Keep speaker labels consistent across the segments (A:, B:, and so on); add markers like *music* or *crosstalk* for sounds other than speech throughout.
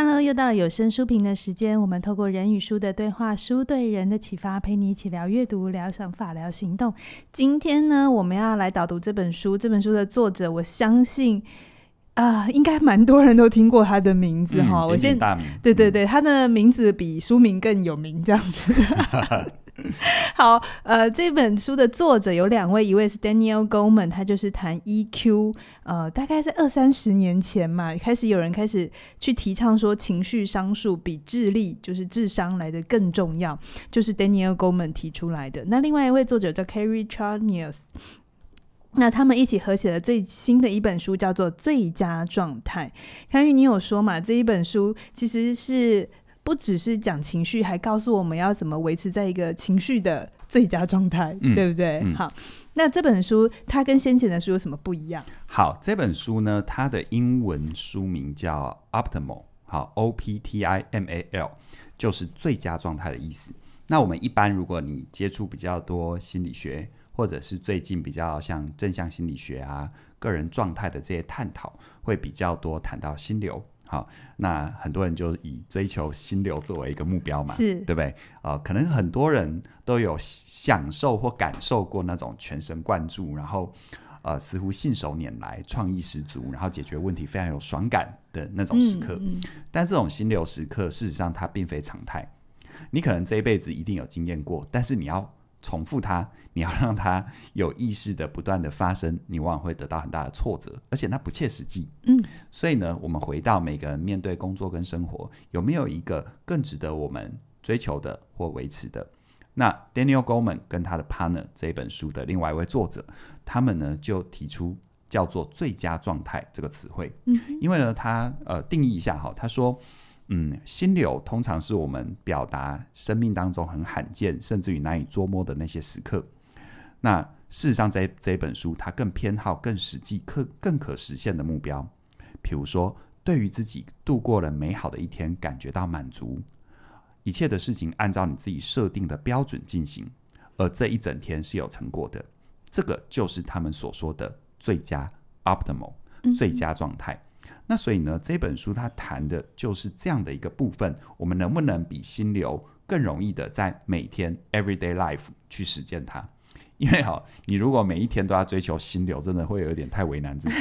A: Hello，又到了有声书评的时间。我们透过人与书的对话，书对人的启发，陪你一起聊阅读、聊想法、聊行动。今天呢，我们要来导读这本书。这本书的作者，我相信啊，应该蛮多人都听过他的名字哈。我先，对对对，他的名字比书名更有名，这样子。*laughs* *laughs* 好，呃，这本书的作者有两位，一位是 Daniel Goleman，他就是谈 EQ，呃，大概在二三十年前嘛，开始有人开始去提倡说情绪商数比智力，就是智商来的更重要，就是 Daniel Goleman 提出来的。那另外一位作者叫 Carey c h a r n i u s 那他们一起合写的最新的一本书叫做《最佳状态》。嘉玉，你有说嘛？这一本书其实是。不只是讲情绪，还告诉我们要怎么维持在一个情绪的最佳状态，对不对？好，那这本书它跟先前的书有什么不一样？
B: 好，这本书呢，它的英文书名叫《Optimal》，好，O P T I M A L，就是最佳状态的意思。那我们一般如果你接触比较多心理学，或者是最近比较像正向心理学啊、个人状态的这些探讨，会比较多谈到心流。好，那很多人就以追求心流作为一个目标嘛，是，对不对？呃，可能很多人都有享受或感受过那种全神贯注，然后呃，似乎信手拈来，创意十足，然后解决问题非常有爽感的那种时刻。但这种心流时刻，事实上它并非常态。你可能这一辈子一定有经验过，但是你要。重复它，你要让它有意识的不断的发生，你往往会得到很大的挫折，而且那不切实际。嗯，所以呢，我们回到每个人面对工作跟生活，有没有一个更值得我们追求的或维持的？那 Daniel Goleman 跟他的 partner 这一本书的另外一位作者，他们呢就提出叫做“最佳状态”这个词汇。嗯，因为呢，他呃定义一下哈，他说。嗯，心流通常是我们表达生命当中很罕见，甚至于难以捉摸的那些时刻。那事实上，这，这本书，它更偏好更实际、可更可实现的目标。比如说，对于自己度过了美好的一天，感觉到满足，一切的事情按照你自己设定的标准进行，而这一整天是有成果的。这个就是他们所说的最佳 optimal 最佳状态。那所以呢，这本书它谈的就是这样的一个部分，我们能不能比心流更容易的在每天 everyday life 去实践它？因为哈，你如果每一天都要追求心流，真的会有点太为难自己。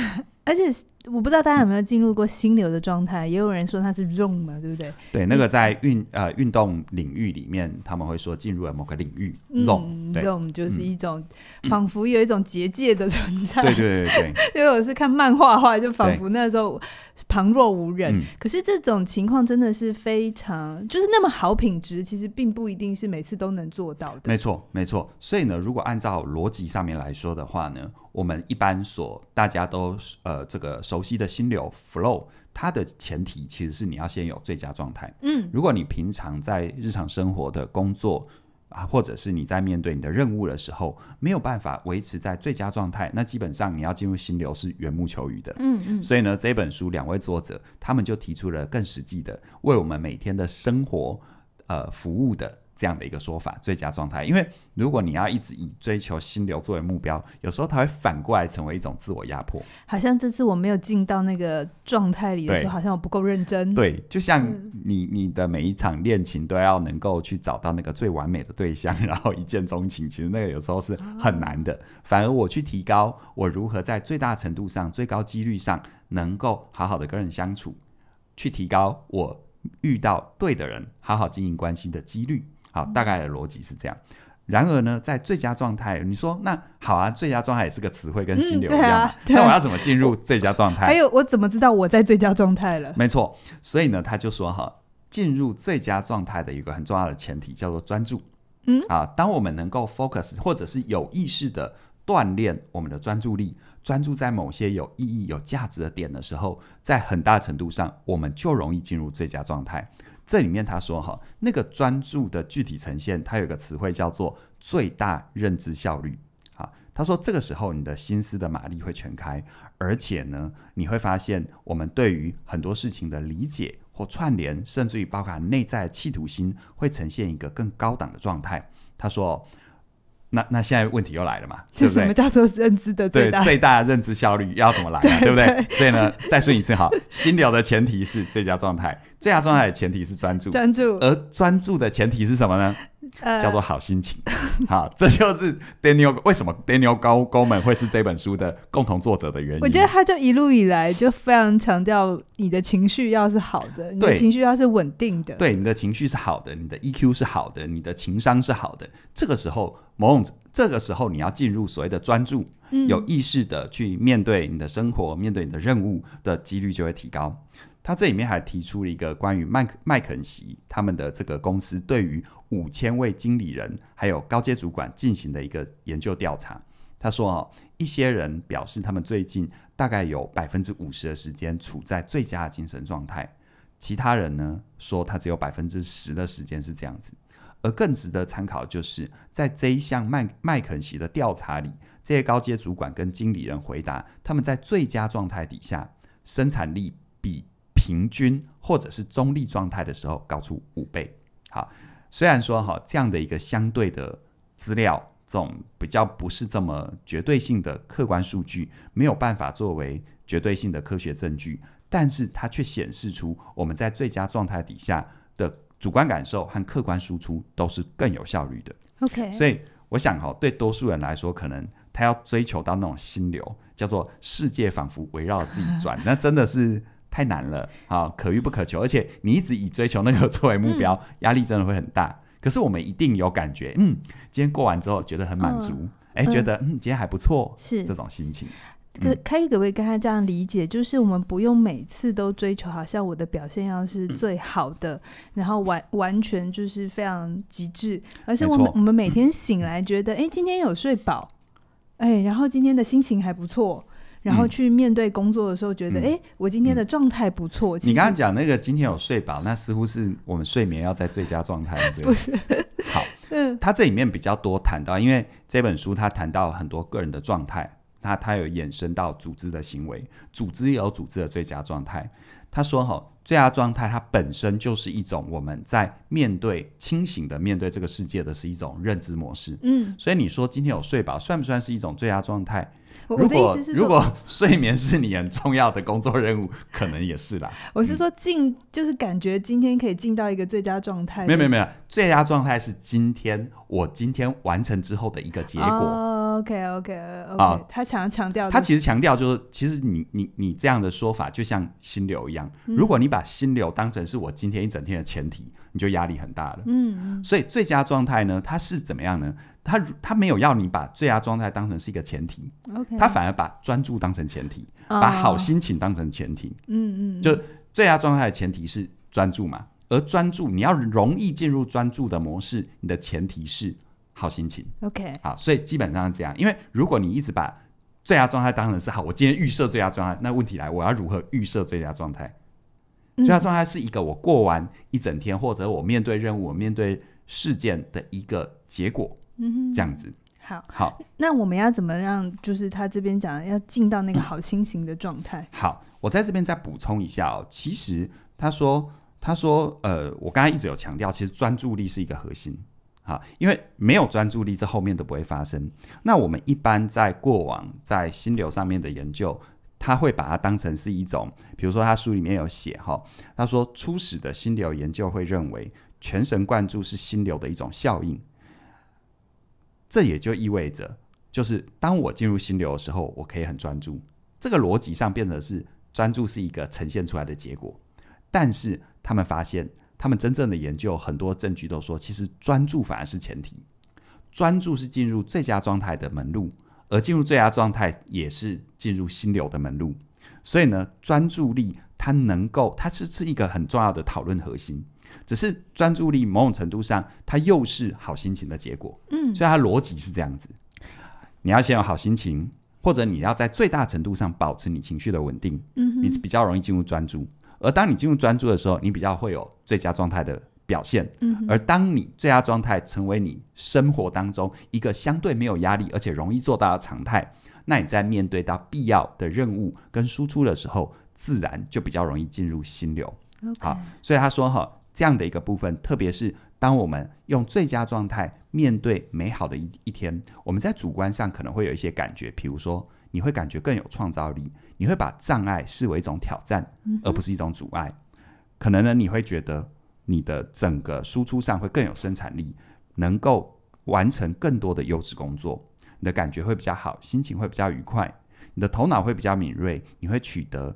A: 而且我不知道大家有没有进入过心流的状态，也有人说它是 z o o m 嘛，对不对？对，那个
B: 在运呃运动领域里面，他们会说进入了某个领域 z o n m z o n 就是一
A: 种仿佛有一种结界的存在。对对对对，*laughs* 因为我是看漫画画，就仿佛那时候旁若无人。可是这种情况真的是非常，就是那么好品质，其实并不一定是每次都能做到的。没
B: 错，没错。所以呢，如果按照逻辑上面来说的话呢，我们一般所大家都呃。这个熟悉的心流 flow，它的前提其实是你要先有最佳状态。嗯，如果你平常在日常生活的工作啊，或者是你在面对你的任务的时候，没有办法维持在最佳状态，那基本上你要进入心流是缘木求鱼的。嗯嗯，所以呢，这本书两位作者他们就提出了更实际的，为我们每天的生活呃服务的。这样的一个说法，最佳状态。因为如果你要一直以追求心流作为目标，有时候它会反过来成为一种自我压迫。
A: 好像这次我没有进到那个状态里，候，好像我不够认真。对，
B: 就像你你的每一场恋情都要能够去找到那个最完美的对象，然后一见钟情。其实那个有时候是很难的。反而我去提高我如何在最大程度上、最高几率上，能够好好的跟人相处，去提高我遇到对的人，好好经营关系的几率。好，大概的逻辑是这样。然而呢，在最佳状态，你说那好啊，最佳状态也是个词汇跟心流一样那我要怎么进入最佳状态？还有，
A: 我怎么知道我在最佳状态了？
B: 没错，所以呢，他就说哈，进入最佳状态的一个很重要的前提叫做专注。嗯啊，当我们能够 focus，或者是有意识的锻炼我们的专注力，专注在某些有意义、有价值的点的时候，在很大程度上，我们就容易进入最佳状态。这里面他说哈，那个专注的具体呈现，它有个词汇叫做最大认知效率。啊，他说这个时候你的心思的马力会全开，而且呢，你会发现我们对于很多事情的理解或串联，甚至于包括内在企图心，会呈现一个更高档的状态。他说。那那现在问题又来了嘛，是不对？什么叫
A: 做认知的对最
B: 大认知效率要怎么来？对不对？所以呢，再说一次哈，心流的前提是最佳状态，最佳状态的前提是专注，专注，而专注的前提是什么呢？叫做好心情，*laughs* 好，这就是 Daniel 为什么 Daniel g o l m a n 会是这本书的共同作者的原因。我觉得
A: 他就一路以来就非常强调，你的情绪要是好的，你的情绪要是稳定的，对
B: 你的情绪是好的，你的 EQ 是好的，你的情商是好的。这个时候，某种这个时候你要进入所谓的专注，有意识的去面对你的生活，面对你的任务的几率就会提高。他这里面还提出了一个关于麦麦肯锡他们的这个公司对于五千位经理人还有高阶主管进行的一个研究调查，他说：，一些人表示他们最近大概有百分之五十的时间处在最佳的精神状态，其他人呢说他只有百分之十的时间是这样子。而更值得参考就是在这一项麦麦肯锡的调查里，这些高阶主管跟经理人回答，他们在最佳状态底下生产力比平均或者是中立状态的时候高出五倍。好。虽然说哈，这样的一个相对的资料，这种比较不是这么绝对性的客观数据，没有办法作为绝对性的科学证据，但是它却显示出我们在最佳状态底下的主观感受和客观输出都是更有效率的。OK，所以我想哈，对多数人来说，可能他要追求到那种心流，叫做世界仿佛围绕自己转，那真的是。太难了，好可遇不可求，而且你一直以追求那个作为目标，压力真的会很大。可是我们一定有感觉，嗯，今天过完之后觉得很满足，哎，觉得嗯今天还不错，是这种心情。
A: 可可以可不可以跟他这样理解，就是我们不用每次都追求，好像我的表现要是最好的，然后完完全就是非常极致，而是我们我们每天醒来觉得，哎，今天有睡饱，哎，然后今天的心情还不错。然后去面对工作的时候，觉得哎，我今天的状态不错。你刚刚
B: 讲那个今天有睡饱，那似乎是我们睡眠要在最佳状态，对不
A: 对？好，*laughs* 嗯，
B: 他这里面比较多谈到，因为这本书他谈到很多个人的状态，那他有延伸到组织的行为，组织有组织的最佳状态。他说哈。最佳状态，它本身就是一种我们在面对清醒的面对这个世界的是一种认知模式。嗯，所以你说今天有睡饱，算不算是一种最佳状态？
A: 如果如果
B: 睡眠是你很重要的工作任务，可能也是啦。我是
A: 说进，就是感觉今天可以进到一个最佳状态。没有没有没
B: 有，最佳状态是今天我今天完成之后的一个结果。
A: OK OK OK，啊，他强强调，他其实
B: 强调就是，其实你你你这样的说法就像心流一样，如果你把把心流当成是我今天一整天的前提，你就压力很大了。嗯，所以最佳状态呢，它是怎么样呢？他他没有要你把最佳状态当成是一个前提，o k 他反而把专注当成前提，把好心情当成前提。嗯嗯，就最佳状态的前提是专注嘛。而专注，你要容易进入专注的模式，你的前提是好心情。OK，好，所以基本上是这样。因为如果你一直把最佳状态当成是好，我今天预设最佳状态，那问题来，我要如何预设最佳状态？最佳状态是一个我过完一整天，或者我面对任务、面对事件的一个结果，嗯，这样子。好，好，
A: 那我们要怎么让，就是他这边讲要进到那个好清醒的状态？*coughs*
B: 好，我在这边再补充一下哦，其实他说，他说，呃，我刚才一直有强调，其实专注力是一个核心，好，因为没有专注力，这后面都不会发生。那我们一般在过往在心流上面的研究。他会把它当成是一种，比如说他书里面有写哈，他说初始的心流研究会认为全神贯注是心流的一种效应，这也就意味着，就是当我进入心流的时候，我可以很专注。这个逻辑上变得是专注是一个呈现出来的结果，但是他们发现，他们真正的研究很多证据都说，其实专注反而是前提，专注是进入最佳状态的门路。而进入最佳状态也是进入心流的门路，所以呢，专注力它能够，它是是一个很重要的讨论核心。只是专注力某种程度上，它又是好心情的结果。嗯，所以它逻辑是这样子：你要先有好心情，或者你要在最大程度上保持你情绪的稳定，嗯，你比较容易进入专注。而当你进入专注的时候，你比较会有最佳状态的。表现，嗯，而当你最佳状态成为你生活当中一个相对没有压力而且容易做到的常态，那你在面对到必要的任务跟输出的时候，自然就比较容易进入心流。好，所以他说哈，这样的一个部分，特别是当我们用最佳状态面对美好的一一天，我们在主观上可能会有一些感觉，比如说你会感觉更有创造力，你会把障碍视为一种挑战，而不是一种阻碍。可能呢，你会觉得。你的整个输出上会更有生产力，能够完成更多的优质工作，你的感觉会比较好，心情会比较愉快，你的头脑会比较敏锐，你会取得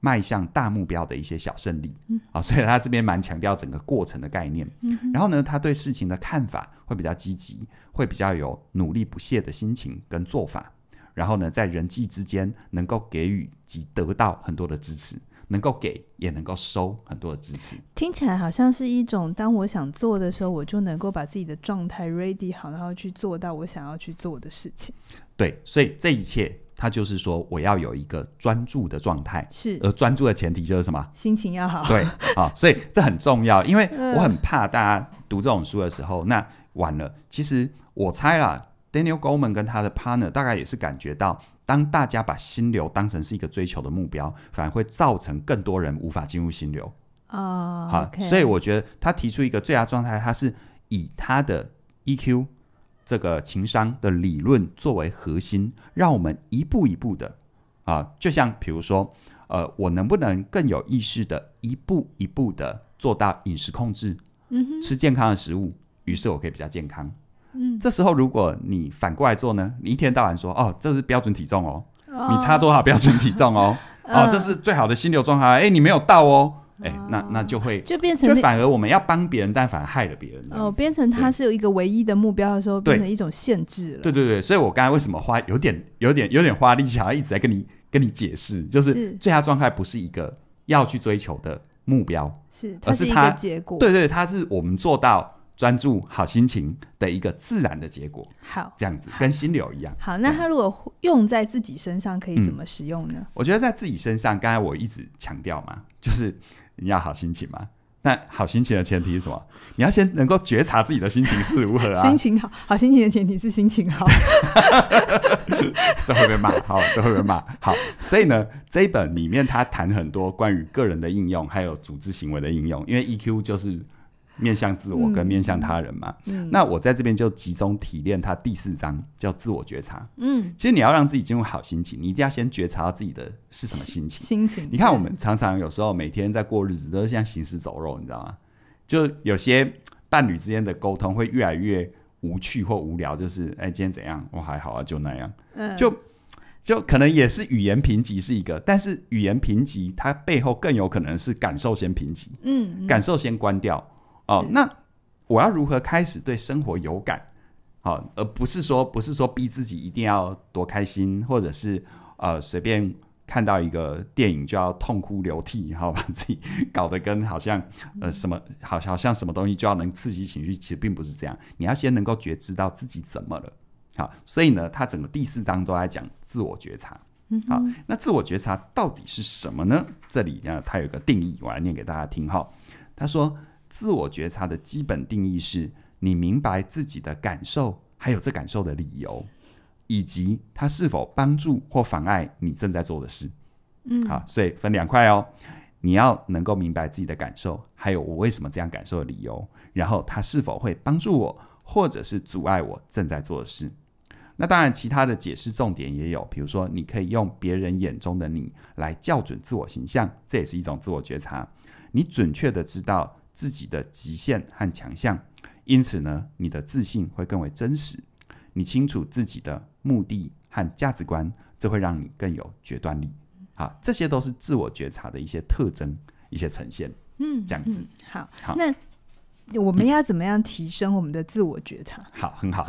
B: 迈向大目标的一些小胜利。嗯，啊，所以他这边蛮强调整个过程的概念。嗯，然后呢，他对事情的看法会比较积极，会比较有努力不懈的心情跟做法。然后呢，在人际之间能够给予及得到很多的支持。能够给也能够收很多的支
A: 持，听起来好像是一种当我想做的时候，我就能够把自己的状态 ready 好，然后去做到我想要去做的事情。
B: 对，所以这一切，它就是说我要有一个专注的状态，是，而专注的前提就是什么？
A: 心情要好。对
B: *laughs* 啊，所以这很重要，因为我很怕大家读这种书的时候，那晚了。其实我猜啦，Daniel Goleman 跟他的 partner 大概也是感觉到。当大家把心流当成是一个追求的目标，反而会造成更多人无法进入心流。
A: 哦，好，所以我
B: 觉得他提出一个最佳状态，他是以他的 EQ 这个情商的理论作为核心，让我们一步一步的啊，就像比如说，呃，我能不能更有意识的一步一步的做到饮食控制，嗯，吃健康的食物，于是我可以比较健康。嗯，这时候如果你反过来做呢？你一天到晚说哦，这是标准体重哦，你差多少标准体重哦？*laughs* 哦，这是最好的心流状态，哎，你没有到哦，哎，那那就会就变成，就反而我们要帮别人，但反而害了别人
A: 哦。变成它是有一个唯一的目标的时候，变成一种限制了。
B: 对对对，所以我刚才为什么花有点、有点、有点花力气像一直在跟你跟你解释，就是最佳状态不是一个要去追求的目标，
A: 是，而是它结果。对对，
B: 它是我们做到。专注好心情的一个自然的结果，好，这样子跟心流一样。
A: 好，那他如果用在自己身上，可以怎么使用呢？
B: 我觉得在自己身上，刚才我一直强调嘛，就是你要好心情嘛。那好心情的前提是什么？*laughs* 你要先能够觉察自己的心情是如何啊？心
A: 情好，好心情的前提是心情好，
B: 在 *laughs* 后被骂，好，在后被骂，好。所以呢，这一本里面他谈很多关于个人的应用，还有组织行为的应用，因为 EQ 就是。面向自我跟面向他人嘛，那我在这边就集中提炼他第四章叫自我觉察。嗯，其实你要让自己进入好心情，你一定要先觉察到自己的是什么心情。
A: 心情。你看我们
B: 常常有时候每天在过日子都是像行尸走肉，你知道吗？就有些伴侣之间的沟通会越来越无趣或无聊，就是哎，今天怎样？我还好啊，就那样。嗯，就就可能也是语言贫瘠是一个，但是语言贫瘠它背后更有可能是感受先贫瘠。嗯，感受先关掉。哦，那我要如何开始对生活有感？好，而不是说不是说逼自己一定要多开心，或者是呃随便看到一个电影就要痛哭流涕，然 *laughs* 后把自己搞得跟好像呃什么好，好像什么东西就要能刺激情绪，其实并不是这样。你要先能够觉知到自己怎么了，好，所以呢，他整个第四章都在讲自我觉察。嗯，好，那自我觉察到底是什么呢？这里呢，他有个定义，我来念给大家听。哈，他说。自我觉察的基本定义是：你明白自己的感受，还有这感受的理由，以及它是否帮助或妨碍你正在做的事。嗯，好，所以分两块哦。你要能够明白自己的感受，还有我为什么这样感受的理由，然后它是否会帮助我，或者是阻碍我正在做的事。那当然，其他的解释重点也有，比如说，你可以用别人眼中的你来校准自我形象，这也是一种自我觉察。你准确的知道。自己的极限和强项，因此呢，你的自信会更为真实。你清楚自己的目的和价值观，这会让你更有决断力。好，这些都是自我觉察的一些特征、一些呈现。
A: 嗯，这样子。好，好那我们要怎么样提升我们的自我觉察？*laughs* 好，很好，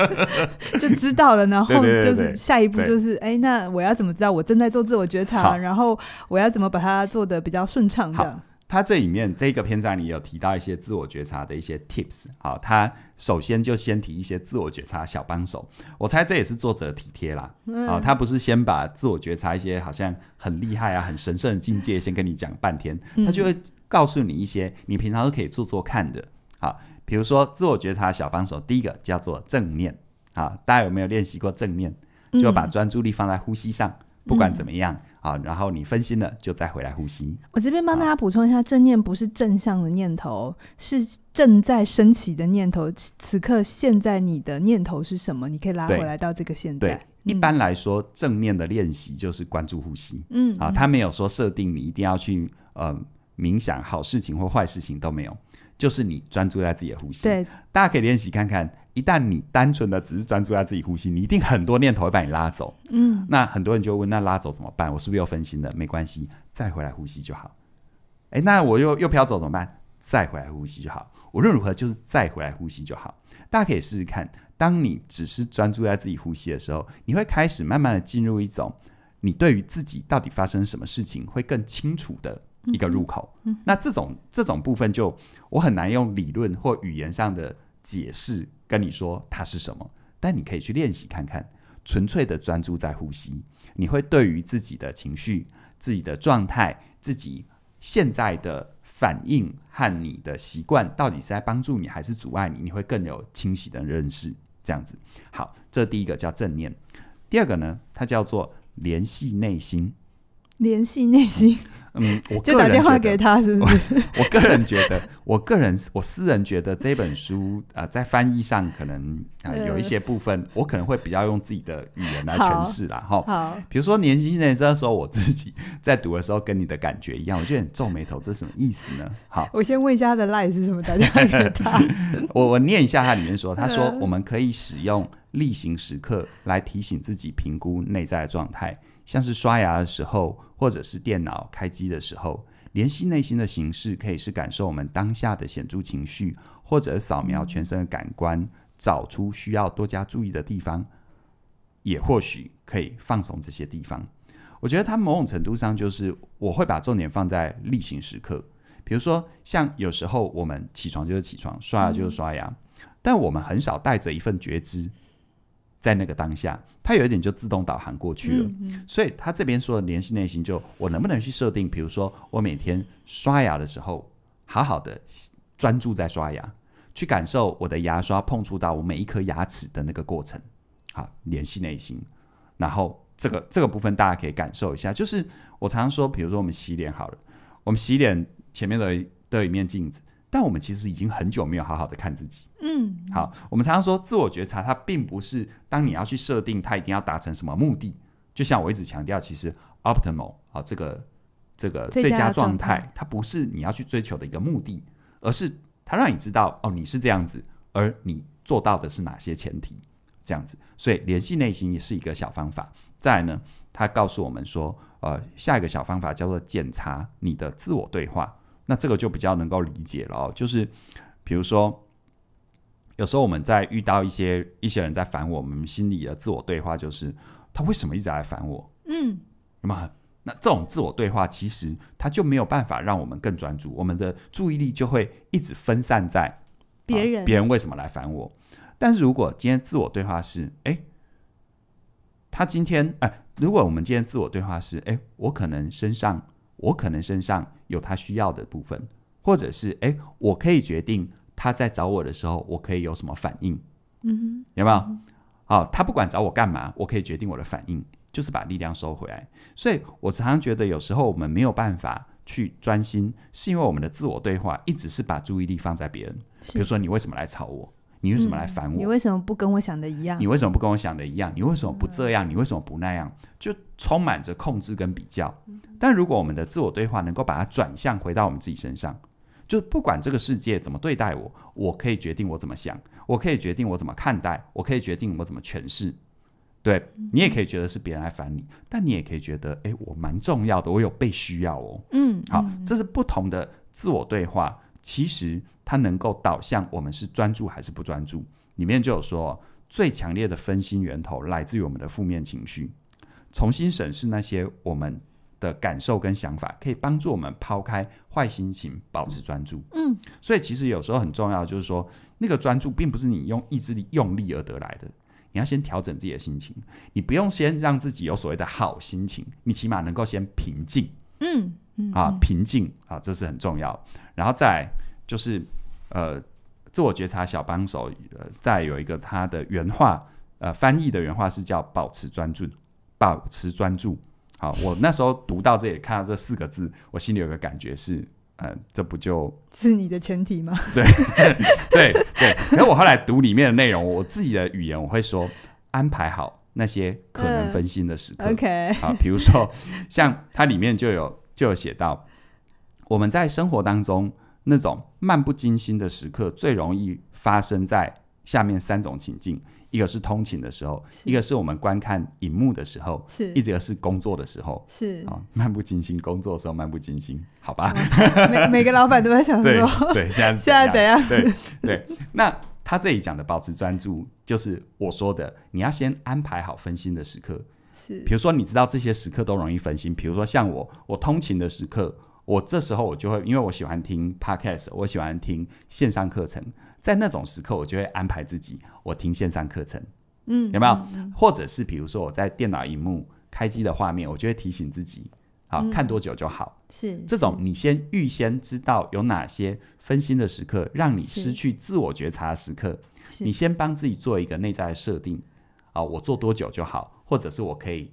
A: *laughs* 就知道了。然后就是下一步就是，哎，那我要怎么知道我正在做自我觉察？然后我要怎么把它做的比较顺畅的？
B: 它这里面这个篇章里有提到一些自我觉察的一些 tips，好，他首先就先提一些自我觉察小帮手，我猜这也是作者体贴啦，啊，他不是先把自我觉察一些好像很厉害啊、很神圣的境界先跟你讲半天，他就会告诉你一些你平常都可以做做看的，好，比如说自我觉察小帮手，第一个叫做正念，啊，大家有没有练习过正念？就把专注力放在呼吸上，不管怎么样。啊，然后你分心了，就再回来呼吸。
A: 我这边帮大家补充一下，正念不是正向的念头，是正在升起的念头。此刻现在你的念头是什么？你可以拉回来到这个现在。对，一
B: 般来说，正面的练习就是关注呼吸。嗯，啊，他没有说设定你一定要去呃冥想好事情或坏事情都没有。就是你专注在自己的呼吸，对，大家可以练习看看。一旦你单纯的只是专注在自己呼吸，你一定很多念头会把你拉走，嗯。那很多人就会问，那拉走怎么办？我是不是又分心了？没关系，再回来呼吸就好。哎，那我又又飘走怎么办？再回来呼吸就好。无论如何，就是再回来呼吸就好。大家可以试试看，当你只是专注在自己呼吸的时候，你会开始慢慢的进入一种你对于自己到底发生什么事情会更清楚的。一个入口，那这种这种部分就我很难用理论或语言上的解释跟你说它是什么，但你可以去练习看看，纯粹的专注在呼吸，你会对于自己的情绪、自己的状态、自己现在的反应和你的习惯到底是在帮助你还是阻碍你，你会更有清晰的认识。这样子，好，这第一个叫正念，第二个呢，它叫做联系内心，
A: 联系内心。
B: 嗯，就打电话给他，是不是？我个人觉得，我个人我私人觉得这本书啊，在翻译上可能啊有一些部分，我可能会比较用自己的语言来诠释啦。哈。好，比如说年轻人在的时候，我自己在读的时候跟你的感觉一样，我就很皱眉头，这什么意思呢？好，我
A: 先问一下他的 lie 是什么？打电话给他，
B: *laughs* 我我念一下他里面说，他说我们可以使用例行时刻来提醒自己评估内在的状态。像是刷牙的时候，或者是电脑开机的时候，联系内心的形式可以是感受我们当下的显著情绪，或者扫描全身的感官，找出需要多加注意的地方，也或许可以放松这些地方。我觉得它某种程度上就是，我会把重点放在例行时刻，比如说像有时候我们起床就是起床，刷牙就是刷牙，但我们很少带着一份觉知。在那个当下，它有一点就自动导航过去了。所以他这边说的联系内心，就我能不能去设定，比如说我每天刷牙的时候，好好的专注在刷牙，去感受我的牙刷碰触到我每一颗牙齿的那个过程，好联系内心。然后这个这个部分大家可以感受一下，就是我常常说，比如说我们洗脸好了，我们洗脸前面的的一面镜子，但我们其实已经很久没有好好的看自己。嗯，好，我们常常说自我觉察，它并不是当你要去设定它一定要达成什么目的。就像我一直强调，其实 optimal 好这个这个最佳状态，它不是你要去追求的一个目的，而是它让你知道哦，你是这样子，而你做到的是哪些前提这样子。所以联系内心也是一个小方法。再呢，它告诉我们说，呃，下一个小方法叫做检查你的自我对话。那这个就比较能够理解了哦，就是比如说。有时候我们在遇到一些一些人在烦我们，心里的自我对话就是他为什么一直来烦我？嗯，那么那这种自我对话其实他就没有办法让我们更专注，我们的注意力就会一直分散在别人别人为什么来烦我？但是如果今天自我对话是哎，他今天哎，如果我们今天自我对话是哎，我可能身上我可能身上有他需要的部分，或者是哎，我可以决定。他在找我的时候，我可以有什么反应？嗯，有没有？好，他不管找我干嘛，我可以决定我的反应，就是把力量收回来。所以我常常觉得，有时候我们没有办法去专心，是因为我们的自我对话一直是把注意力放在别人。比如说，你为什么来吵我？你为什么来烦我？你为
A: 什么不跟我想的一样？你
B: 为什么不跟我想的一样？你为什么不这样？你为什么不那样？就充满着控制跟比较。但如果我们的自我对话能够把它转向，回到我们自己身上。就不管这个世界怎么对待我，我可以决定我怎么想，我可以决定我怎么看待，我可以决定我怎么诠释。对你也可以觉得是别人来烦你，但你也可以觉得，哎，我蛮重要的，我有被需要哦。嗯，好，这是不同的自我对话。其实它能够导向我们是专注还是不专注。里面就有说，最强烈的分心源头来自于我们的负面情绪。重新审视那些我们。的感受跟想法可以帮助我们抛开坏心情，保持专注。嗯，所以其实有时候很重要，就是说那个专注并不是你用意志力用力而得来的，你要先调整自己的心情。你不用先让自己有所谓的好心情，你起码能够先平静。
A: 嗯嗯啊，
B: 平静啊，这是很重要。然后再就是呃，自我觉察小帮手，再有一个他的原话，呃，翻译的原话是叫保持专注，保持专注。好，我那时候读到这里，看到这四个字，我心里有个感觉是，嗯，这不就 *laughs*
A: 是你的前提吗？对，
B: 对，对。然后我后来读里面的内容，我自己的语言我会说，安排好那些可能分心的时刻。OK，好，比如说像它里面就有就有写到，我们在生活当中那种漫不经心的时刻，最容易发生在下面三种情境。一个是通勤的时候，一个是我们观看荧幕的时候，是一直是工作的时候，是啊，漫不经心工作的时候漫不经心，好吧？每每个老
A: 板都在想说，对，现在 *laughs* 现在怎样？对
B: 对，那他这里讲的保持专注，就是我说的，你要先安排好分心的时刻，是，比如说你知道这些时刻都容易分心，比如说像我，我通勤的时刻，我这时候我就会，因为我喜欢听 podcast，我喜欢听线上课程。在那种时刻，我就会安排自己，我听线上课程，
A: 嗯，有没有？
B: 或者是比如说，我在电脑荧幕开机的画面，我就会提醒自己，好看多久就好。
A: 是这种，
B: 你先预先知道有哪些分心的时刻，让你失去自我觉察的时刻，你先帮自己做一个内在设定，啊，我做多久就好，或者是我可以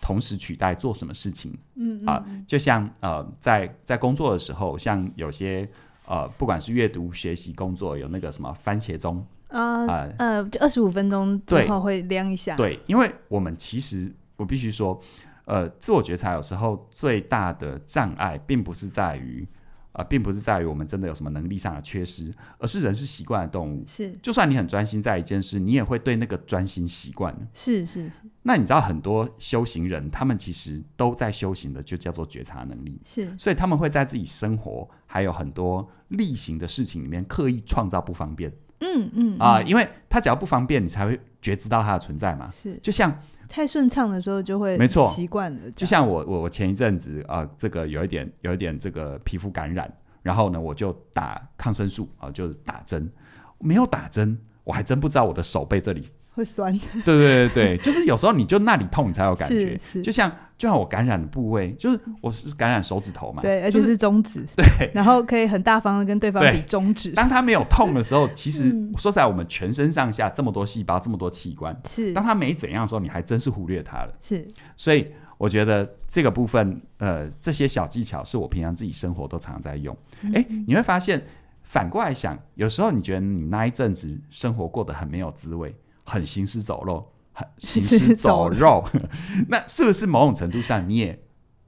B: 同时取代做什么事情，
A: 嗯，啊，就
B: 像呃，在在工作的时候，像有些。呃，不管是阅读、学习、工作，有那个什么番茄钟
A: 啊，呃，就二十五分钟之后会亮一下。对，
B: 因为我们其实，我必须说，呃，自我觉察有时候最大的障碍，并不是在于。啊，并不是在于我们真的有什么能力上的缺失，而是人是习惯的动物。是，就算你很专心在一件事，你也会对那个专心习惯。是是。是。那你知道很多修行人，他们其实都在修行的，就叫做觉察能力。是，所以他们会在自己生活还有很多例行的事情里面刻意创造不方便。
A: 嗯嗯。啊，因
B: 为他只要不方便，你才会觉知到它的存在嘛。
A: 是，就像。太顺畅的时候就会，没错，习惯了。就
B: 像我，我，我前一阵子啊，这个有一点，有一点这个皮肤感染，然后呢，我就打抗生素啊，就打针，没有打针，我还真不知道我的手背这里。
A: 会酸，*laughs* 对
B: 对对对，就是有时候你就那里痛，你才有感觉。就像就像我感染的部位，就是我是感染手指头嘛，对，就是
A: 中指，*laughs* 对。然后可以很大方的跟对方比中指。当
B: 他没有痛的时候，其实说实在，我们全身上下这么多细胞，这么多器官，是。当他没怎样时候，你还真是忽略他了。是，所以我觉得这个部分，呃，这些小技巧是我平常自己生活都常常在用。哎，你会发现反过来想，有时候你觉得你那一阵子生活过得很没有滋味。很行尸走肉，很行尸走肉。*laughs* 那是不是某种程度上，你也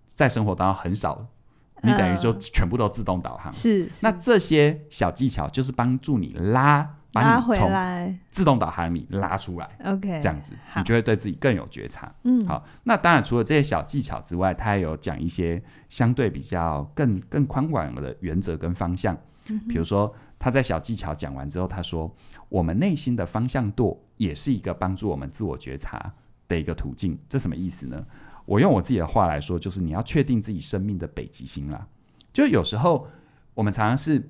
B: 在生活当中很少？你等于说全部都自动导航。是。那这些小技巧就是帮助你拉，把你从自动导航里拉出来。
A: OK，这样子，
B: 你就会对自己更有觉察。嗯，好。那当然，除了这些小技巧之外，他也有讲一些相对比较更更宽广的原则跟方向。嗯。比如说，他在小技巧讲完之后，他说。我们内心的方向舵也是一个帮助我们自我觉察的一个途径。这什么意思呢？我用我自己的话来说，就是你要确定自己生命的北极星啦。就有时候我们常常是，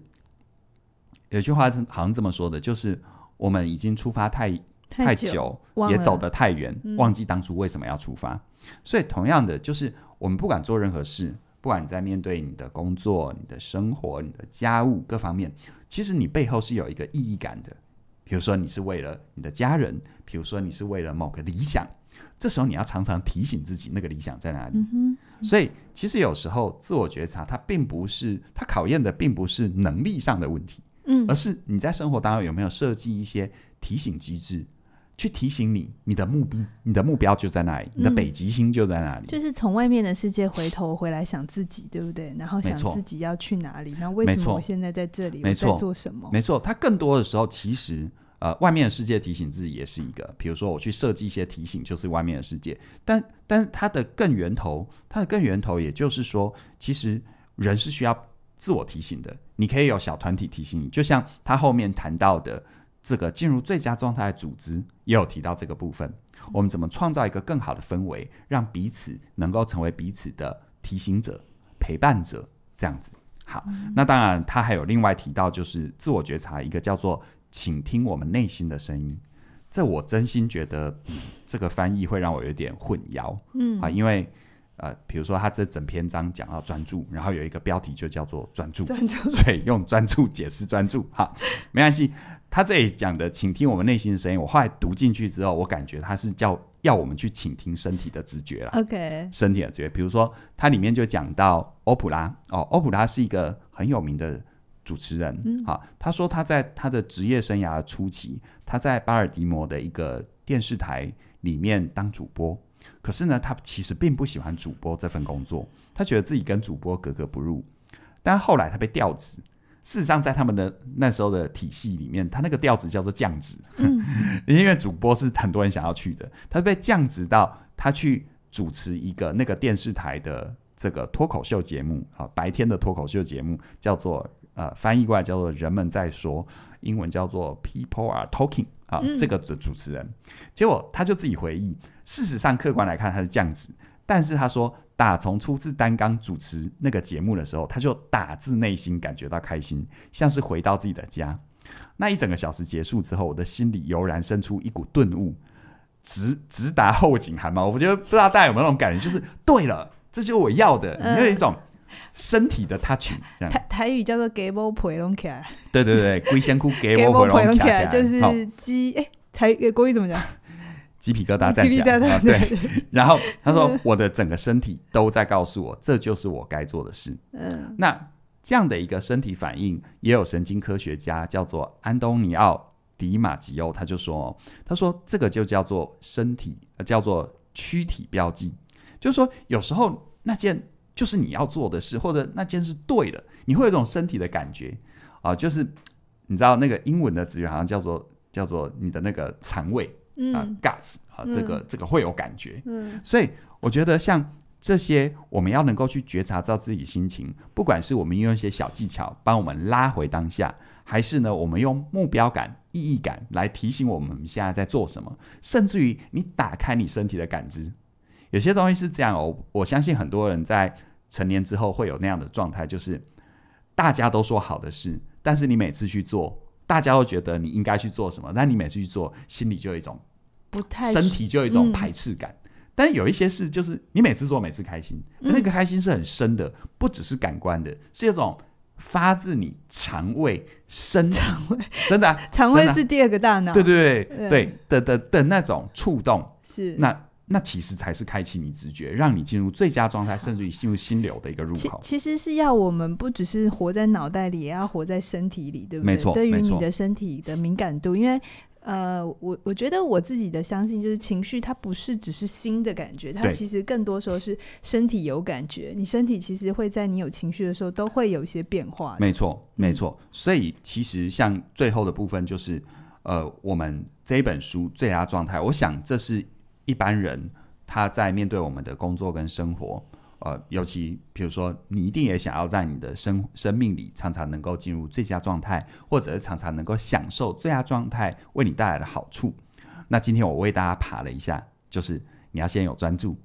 B: 有句话是好像这么说的，就是我们已经出发太太久，也走得太远，忘记当初为什么要出发。所以同样的，就是我们不管做任何事，不管你在面对你的工作、你的生活、你的家务各方面，其实你背后是有一个意义感的。比如说你是为了你的家人，比如说你是为了某个理想，这时候你要常常提醒自己那个理想在哪里。所以其实有时候自我觉察，它并不是它考验的，并不是能力上的问题，嗯，而是你在生活当中有没有设计一些提醒机制，去提醒你你的目标，你的目标就在那里，你的北极星就在那里。
A: 就是从外面的世界回头回来想自己，对不对？然后想自己要去哪里，然后为什么我现在在这里，在做什么？没
B: 错，它更多的时候其实。呃，外面的世界提醒自己也是一个，比如说我去设计一些提醒，就是外面的世界。但但是它的更源头，它的更源头，也就是说，其实人是需要自我提醒的。你可以有小团体提醒你，就像他后面谈到的这个进入最佳状态组织，也有提到这个部分。我们怎么创造一个更好的氛围，让彼此能够成为彼此的提醒者、陪伴者，这样子。好，那当然他还有另外提到，就是自我觉察，一个叫做。请听我们内心的声音，这我真心觉得这个翻译会让我有点混淆，嗯啊，因为呃，比如说他这整篇章讲到专注，然后有一个标题就叫做专注，专 *laughs* 所以用专注解释专注哈，没关系，他这里讲的请听我们内心的声音，我后来读进去之后，我感觉他是叫要我们去倾听身体的直觉了，OK，身体的直觉，比如说它里面就讲到欧普拉哦，欧普拉是一个很有名的。主持人啊，他说他在他的职业生涯初期，他在巴尔的摩的一个电视台里面当主播，可是呢，他其实并不喜欢主播这份工作，他觉得自己跟主播格格不入。但后来他被调职，事实上在他们的那时候的体系里面，他那个调职叫做降职，*laughs* 因为主播是很多人想要去的，他被降职到他去主持一个那个电视台的这个脱口秀节目啊，白天的脱口秀节目叫做。呃，翻译过来叫做“人们在说”，英文叫做 “People are talking”。啊，这个的主持人，结果他就自己回忆，事实上客观来看他是这样子，但是他说，打从初次担纲主持那个节目的时候，他就打自内心感觉到开心，像是回到自己的家。那一整个小时结束之后，我的心里油然生出一股顿悟，直直达后颈寒嘛，我觉得不知道大家有没有那种感觉，就是对了，这就是我要的，你有一种。身体的 touch，台
A: 台语叫做 g a b l e p 皮 o *laughs* 起来”，
B: 对对对，龟仙哭 g a b l e p 皮 o 起来”，就是
A: 鸡诶，台国语怎么讲？
B: 鸡皮疙瘩站起来啊！对，然后他说：“我的整个身体都在告诉我，这就是我该做的事。”嗯，那这样的一个身体反应，也有神经科学家叫做安东尼奥·迪马吉欧，他就说：“他说这个就叫做身体，呃，叫做躯体标记，就是说有时候那件。”就是你要做的事，或者那件事对的，你会有一种身体的感觉啊，就是你知道那个英文的词好像叫做叫做你的那个肠胃啊，guts 啊，这个这个会有感觉。嗯，所以我觉得像这些，我们要能够去觉察到自己心情，不管是我们用一些小技巧帮我们拉回当下，还是呢，我们用目标感、意义感来提醒我们现在在做什么，甚至于你打开你身体的感知，有些东西是这样哦。我相信很多人在。成年之后会有那样的状态，就是大家都说好的事，但是你每次去做，大家都觉得你应该去做什么，但你每次去做，心里就有一种
A: 不太身体就有一种排
B: 斥感。但有一些事，就是你每次做，每次开心，那个开心是很深的，不只是感官的，是一种发自你肠胃、深肠胃真的，肠胃是
A: 第二个大脑，对对对对
B: 的的的那种触动
A: 是那。
B: 那其实才是开启你直觉，让你进入最佳状态，甚至于进入心流的一个入口。
A: 其实是要我们不只是活在脑袋里，也要活在身体里，对不对？没错。对于你的身体的敏感度，因为呃，我我觉得我自己的相信就是，情绪它不是只是心的感觉，它其实更多时候是身体有感觉。你身体其实会在你有情绪的时候都会有一些变化。没
B: 错，没错。所以其实像最后的部分就是，呃，我们这本书最佳状态，我想这是。一般人他在面对我们的工作跟生活，呃，尤其比如说，你一定也想要在你的生生命里常常能够进入最佳状态，或者是常常能够享受最佳状态为你带来的好处。那今天我为大家爬了一下，就是你要先有专注，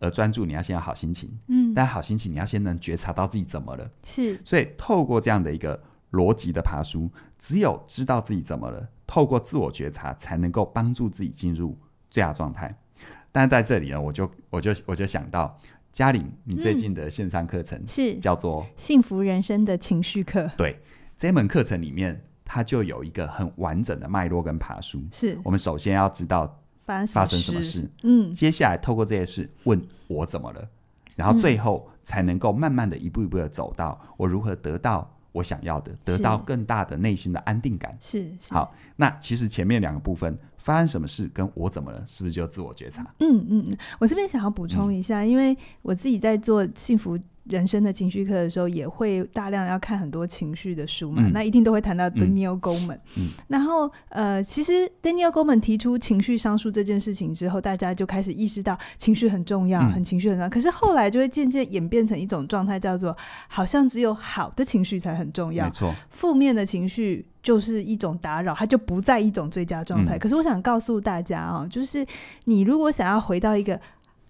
B: 而专注你要先有好心情，嗯，但好心情你要先能觉察到自己怎么了，是。所以透过这样的一个逻辑的爬书，只有知道自己怎么了，透过自我觉察，才能够帮助自己进入最佳状态。但在这里呢，我就我就我就想到嘉玲，你最近的线上课程是叫做《
A: 幸福人生的情绪课》。
B: 对，这门课程里面，它就有一个很完整的脉络跟爬书。是，我们首先要知道
A: 发发生什么事，嗯，
B: 接下来透过这些事问我怎么了，然后最后才能够慢慢的一步一步的走到我如何得到我想要的，得到更大的内心的安定感。是是，好，那其实前面两个部分。发生什么事，跟我怎么了，是不是就自我觉察？
A: 嗯嗯，我这边想要补充一下，因为我自己在做幸福。人生的情绪课的时候，也会大量要看很多情绪的书嘛，那一定都会谈到 Denio g o l e m a n 然后，呃，其实 Denio g o l e m a n 提出情绪上诉这件事情之后，大家就开始意识到情绪很重要，很情绪很重要。可是后来就会渐渐演变成一种状态，叫做好像只有好的情绪才很重要，没错，负面的情绪就是一种打扰，它就不在一种最佳状态。可是我想告诉大家啊，就是你如果想要回到一个。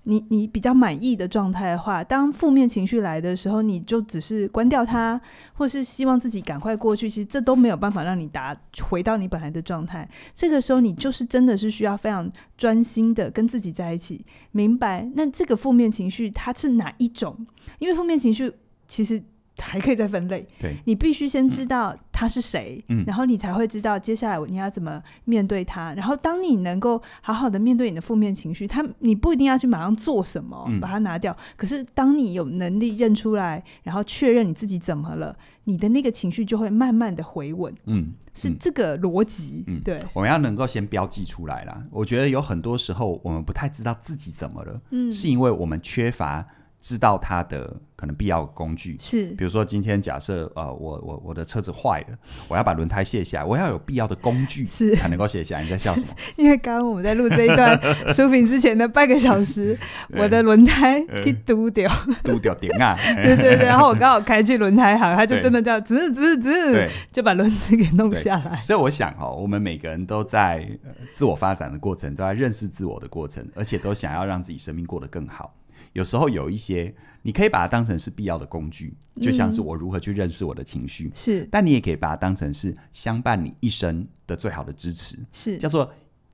A: 你你比较满意的状态的话，当负面情绪来的时候，你就只是关掉它，或是希望自己赶快过去。其实这都没有办法让你达回到你本来的状态。这个时候，你就是真的是需要非常专心的跟自己在一起，明白？那这个负面情绪它是哪一种？因为负面情绪其实。还可以再分类。对，你必须先知道他是谁，嗯，然后你才会知道接下来你要怎么面对他。然后，当你能够好好的面对你的负面情绪，他你不一定要去马上做什么，把它拿掉。可是，当你有能力认出来，然后确认你自己怎么了，你的那个情绪就会慢慢的回稳。
B: 嗯，是
A: 这个逻辑。嗯，对，
B: 我们要能够先标记出来啦。我觉得有很多时候我们不太知道自己怎么了，嗯，是因为我们缺乏。知道它的可能必要工具是，比如说今天假设呃，我我我的车子坏了，我要把轮胎卸下，来，我要有必要的工具是才能够卸下。你在笑什么？
A: *laughs* 因为刚刚我们在录这一段 *laughs* 书评之前的半个小时，我的轮胎被堵掉，
B: 堵掉顶啊！*laughs* 对对对，然后我刚
A: 好开去轮胎行，他就真的这样吱吱吱，就把轮子给弄下来。
B: 所以我想哦，我们每个人都在自我发展的过程，都在认识自我的过程，而且都想要让自己生命过得更好。有时候有一些，你可以把它当成是必要的工具，就像是我如何去认识我的情绪。是，但你也可以把它当成是相伴你一生的最好的支持。是，叫做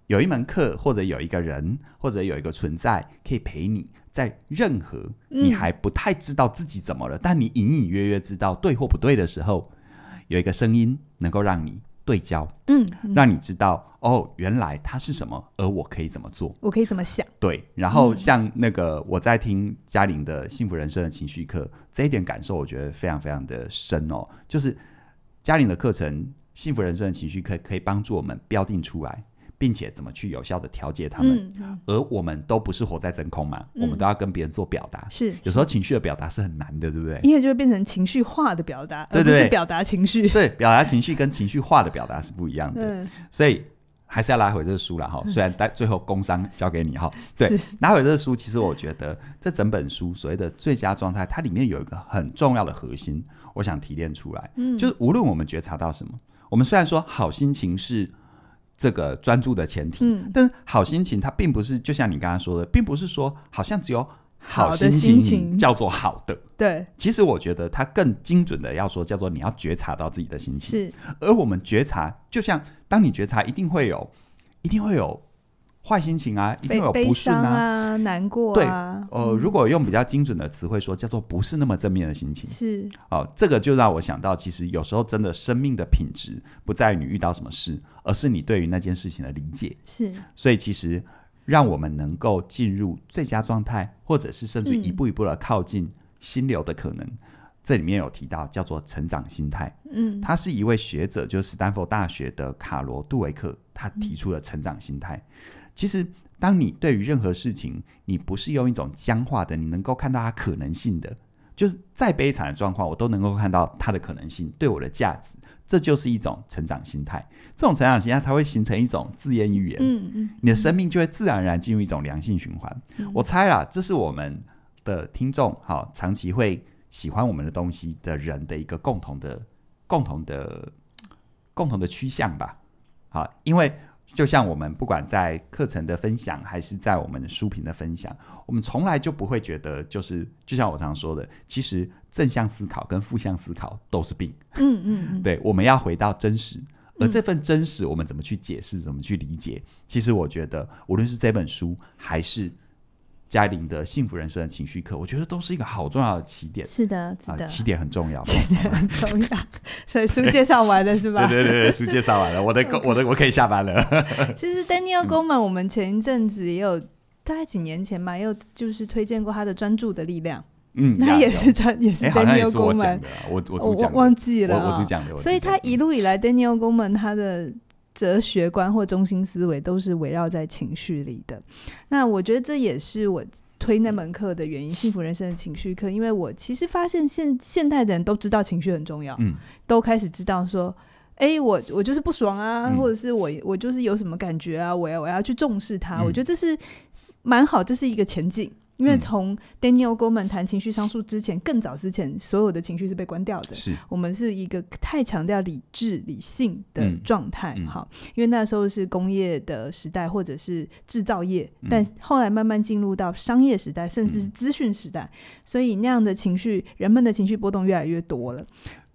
B: 有一门课，或者有一个人，或者有一个存在，可以陪你在任何你还不太知道自己怎么了，但你隐隐约约知道对或不对的时候，有一个声音能够让你对焦，
A: 嗯，让你
B: 知道。哦，原来它是什么，而我可以怎么做？
A: 我可以怎么想？
B: 对。然后像那个，我在听嘉玲的《幸福人生的情绪课》，这一点感受我觉得非常非常的深哦。就是嘉玲的课程《幸福人生的情绪课》，可以帮助我们标定出来，并且怎么去有效的调节他们。而我们都不是活在真空嘛，我们都要跟别人做表达。是有时候情绪的表达是很难的，对不对？因为
A: 就会变成情绪化的表达，对不对？表达情绪，
B: 对表达情绪跟情绪化的表达是不一样的。所以。还是要拿回这书了哈，虽然但最后工伤交给你哈。*laughs* 对，拿回这书，其实我觉得这整本书所谓的最佳状态，它里面有一个很重要的核心，我想提炼出来。嗯，就是无论我们觉察到什么，我们虽然说好心情是这个专注的前提，但好心情它并不是，就像你刚刚说的，并不是说好像只有。
A: 好心情
B: 叫做好的，对。其实我觉得它更精准的要说，叫做你要觉察到自己的心情。是，而我们觉察，就像当你觉察，一定会有，一定会有坏心情啊，一定有不顺啊，
A: 难过。对，呃，如
B: 果用比较精准的词汇说，叫做不是那么正面的心情。是，哦，这个就让我想到，其实有时候真的生命的品质不在于你遇到什么事，而是你对于那件事情的理解。是，所以其实。让我们能够进入最佳状态，或者是甚至一步一步的靠近心流的可能。这里面有提到叫做成长心态。嗯，他是一位学者，就是斯坦福大学的卡罗杜维克，他提出了成长心态。其实，当你对于任何事情，你不是用一种僵化的，你能够看到它可能性的。就是再悲惨的状况，我都能够看到它的可能性，对我的价值，这就是一种成长心态。这种成长心态，它会形成一种自言预言，嗯嗯，你的生命就会自然而然进入一种良性循环。我猜啊，这是我们的听众好长期会喜欢我们的东西的人的一个共同的、共同的、共同的趋向吧？好，因为。就像我们不管在课程的分享，还是在我们的书评的分享，我们从来就不会觉得，就是就像我常说的，其实正向思考跟负向思考都是病。
A: 嗯嗯，
B: 对，我们要回到真实，而这份真实，我们怎么去解释，怎么去理解？其实我觉得，无论是这本书，还是。嘉玲的幸福人生的情绪课，我觉得都是一个好重要的起点。是的，是的，起点很重要，起
A: 点很重要。所以书介绍完了是吧？*laughs* 对对对，书介
B: 绍完了，我的工，*laughs* 我的我可以下班了。*laughs*
A: 其实 Daniel g o o m a n 我们前一阵子也有，大概几年前吧，也有就是推荐过他的专注的力量。嗯，那也是专，也是 Daniel g o o m a n 我我我忘记了，我只讲了。所以他一路以来，Daniel g o o m a n 他的。哲学观或中心思维都是围绕在情绪里的，那我觉得这也是我推那门课的原因——幸福人生的情绪课。因为我其实发现现现代的人都知道情绪很重要，嗯，都开始知道说，哎，我我就是不爽啊，或者是我我就是有什么感觉啊，我要我要去重视它。我觉得这是蛮好，这是一个前进。因为从 Daniel g a 们谈情绪上诉之前，更早之前，所有的情绪是被关掉的。是，我们是一个太强调理智、理性的状态，哈。因为那时候是工业的时代，或者是制造业，但后来慢慢进入到商业时代，甚至是资讯时代，所以那样的情绪，人们的情绪波动越来越多了。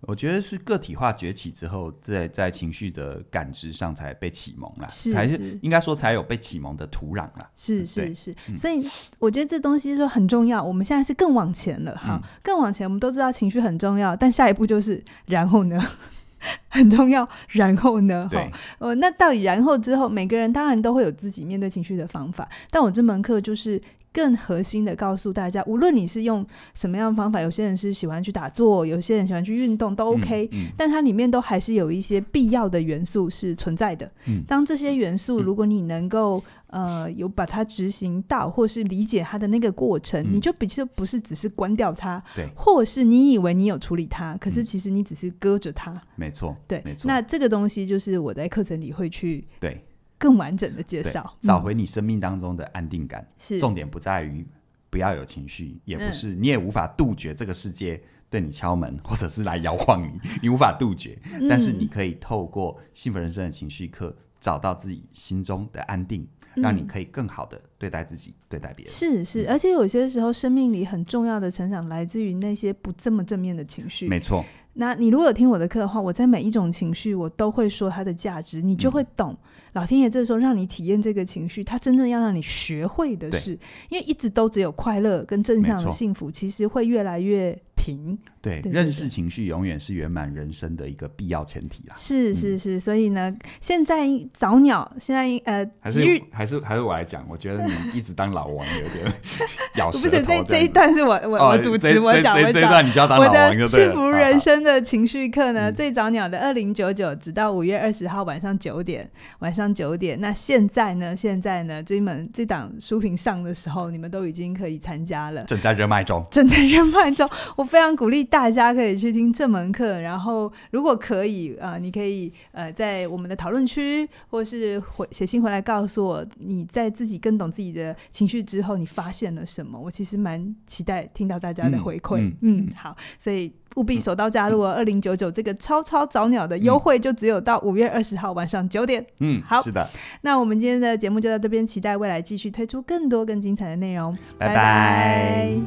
B: 我觉得是个体化崛起之后，在在情绪的感知上才被启蒙了，才是应该说才有被启蒙的土壤了。是是是，所以
A: 我觉得这东西说很重要。我们现在是更往前了，哈，更往前。我们都知道情绪很重要，但下一步就是然后呢？*laughs* 很重要，然后呢？哈，哦，那到底然后之后，每个人当然都会有自己面对情绪的方法。但我这门课就是。更核心的告诉大家，无论你是用什么样的方法，有些人是喜欢去打坐，有些人喜欢去运动，都 OK。但它里面都还是有一些必要的元素是存在的。当这些元素，如果你能够呃有把它执行到，或是理解它的那个过程，你就比较不是只是关掉它，对，或者是你以为你有处理它，可是其实你只是搁着它，
B: 没错，对，没错。那
A: 这个东西就是我在课程里会去对。更完整的介绍，找回
B: 你生命当中的安定感。是重点不在于不要有情绪，也不是你也无法杜绝这个世界对你敲门或者是来摇晃你，你无法杜绝。但是你可以透过幸福人生的情绪课，找到自己心中的安定，让你可以更好的对待自己，对待别人。是
A: 是，而且有些时候生命里很重要的成长，来自于那些不这么正面的情绪。没错。那你如果有听我的课的话，我在每一种情绪，我都会说它的价值，你就会懂。老天爷这时候让你体验这个情绪，他真正要让你学会的是，因为一直都只有快乐跟正向的幸福，其实会越来越。平
B: 对认识情绪，永远是圆满人生的一个必要前提啦。
A: 是是是，所以呢，现在早鸟现在呃，还是
B: 还是还是我来讲，我觉得你一直当老王有点。*laughs* 不是这这一
A: 段是我我我主持我讲，我这一段你就要当老王。幸福人生的情绪课呢，最早鸟的二零九九，直到五月二十号晚上九点，晚上九点。那现在呢？现在呢？这门这档书评上的时候，你们都已经可以参加了。正
B: 在热卖中，正
A: 在热卖中。我。非常鼓励大家可以去听这门课，然后如果可以啊，你可以呃在我们的讨论区或是回写信回来告诉我你在自己更懂自己的情绪之后，你发现了什么？我其实蛮期待听到大家的回馈。嗯，好，所以务必手刀加入二零九九这个超超早鸟的优惠，就只有到五月二十号晚上九点。嗯，好，是的。那我们今天的节目就到这边，期待未来继续推出更多更精彩的内容。拜拜。